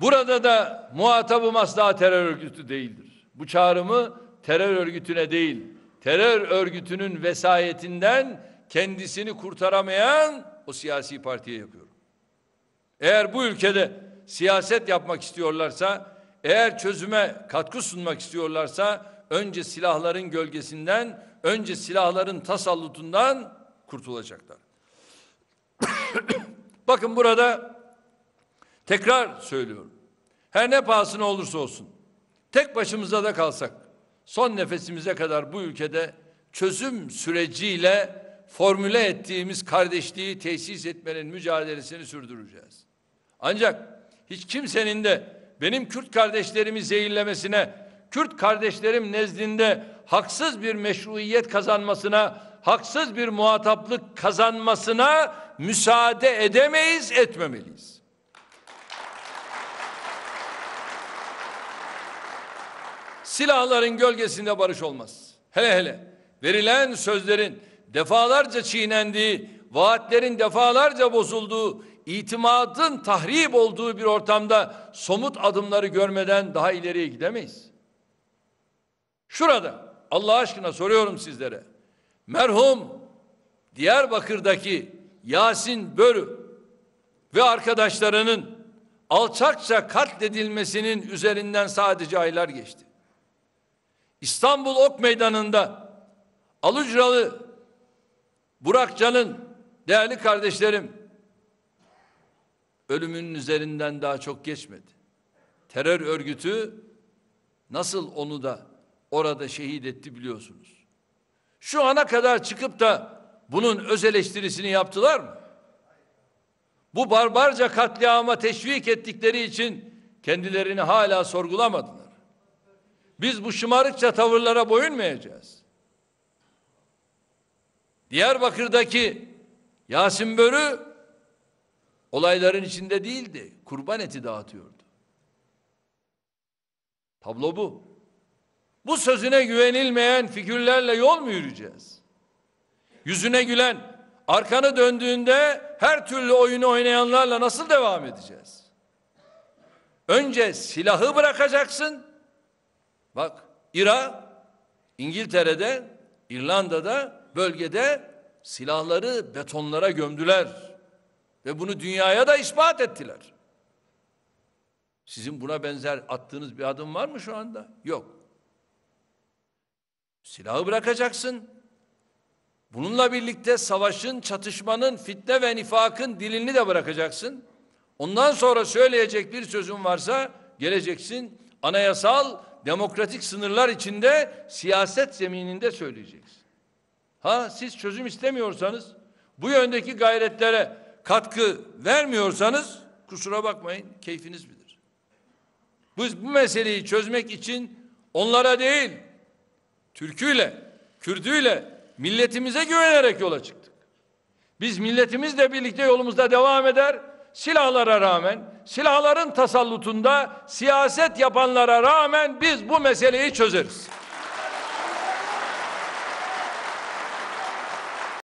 Burada da muhatabım asla terör örgütü değildir. Bu çağrımı terör örgütüne değil, terör örgütünün vesayetinden kendisini kurtaramayan o siyasi partiye yapıyorum. Eğer bu ülkede siyaset yapmak istiyorlarsa, eğer çözüme katkı sunmak istiyorlarsa önce silahların gölgesinden, önce silahların tasallutundan kurtulacaklar. Bakın burada Tekrar söylüyorum. Her ne pahasına olursa olsun. Tek başımıza da kalsak son nefesimize kadar bu ülkede çözüm süreciyle formüle ettiğimiz kardeşliği tesis etmenin mücadelesini sürdüreceğiz. Ancak hiç kimsenin de benim Kürt kardeşlerimi zehirlemesine, Kürt kardeşlerim nezdinde haksız bir meşruiyet kazanmasına, haksız bir muhataplık kazanmasına müsaade edemeyiz, etmemeliyiz. Silahların gölgesinde barış olmaz. Hele hele verilen sözlerin defalarca çiğnendiği, vaatlerin defalarca bozulduğu, itimadın tahrip olduğu bir ortamda somut adımları görmeden daha ileriye gidemeyiz. Şurada Allah aşkına soruyorum sizlere. Merhum Diyarbakır'daki Yasin Börü ve arkadaşlarının alçakça katledilmesinin üzerinden sadece aylar geçti. İstanbul Ok Meydanı'nda Alucralı Burakcan'ın değerli kardeşlerim ölümünün üzerinden daha çok geçmedi. Terör örgütü nasıl onu da orada şehit etti biliyorsunuz. Şu ana kadar çıkıp da bunun öz eleştirisini yaptılar mı? Bu barbarca katliama teşvik ettikleri için kendilerini hala sorgulamadılar biz bu şımarıkça tavırlara boyunmayacağız. Diyarbakır'daki Yasin Börü olayların içinde değildi. Kurban eti dağıtıyordu. Tablo bu. Bu sözüne güvenilmeyen figürlerle yol mu yürüyeceğiz? Yüzüne gülen, arkanı döndüğünde her türlü oyunu oynayanlarla nasıl devam edeceğiz? Önce silahı bırakacaksın, Bak İra, İngiltere'de, İrlanda'da, bölgede silahları betonlara gömdüler. Ve bunu dünyaya da ispat ettiler. Sizin buna benzer attığınız bir adım var mı şu anda? Yok. Silahı bırakacaksın. Bununla birlikte savaşın, çatışmanın, fitne ve nifakın dilini de bırakacaksın. Ondan sonra söyleyecek bir sözün varsa geleceksin anayasal demokratik sınırlar içinde siyaset zemininde söyleyeceksin. Ha siz çözüm istemiyorsanız bu yöndeki gayretlere katkı vermiyorsanız kusura bakmayın keyfiniz midir? Biz bu meseleyi çözmek için onlara değil Türküyle, Kürdüyle, milletimize güvenerek yola çıktık. Biz milletimizle birlikte yolumuzda devam eder, silahlara rağmen, silahların tasallutunda siyaset yapanlara rağmen biz bu meseleyi çözeriz.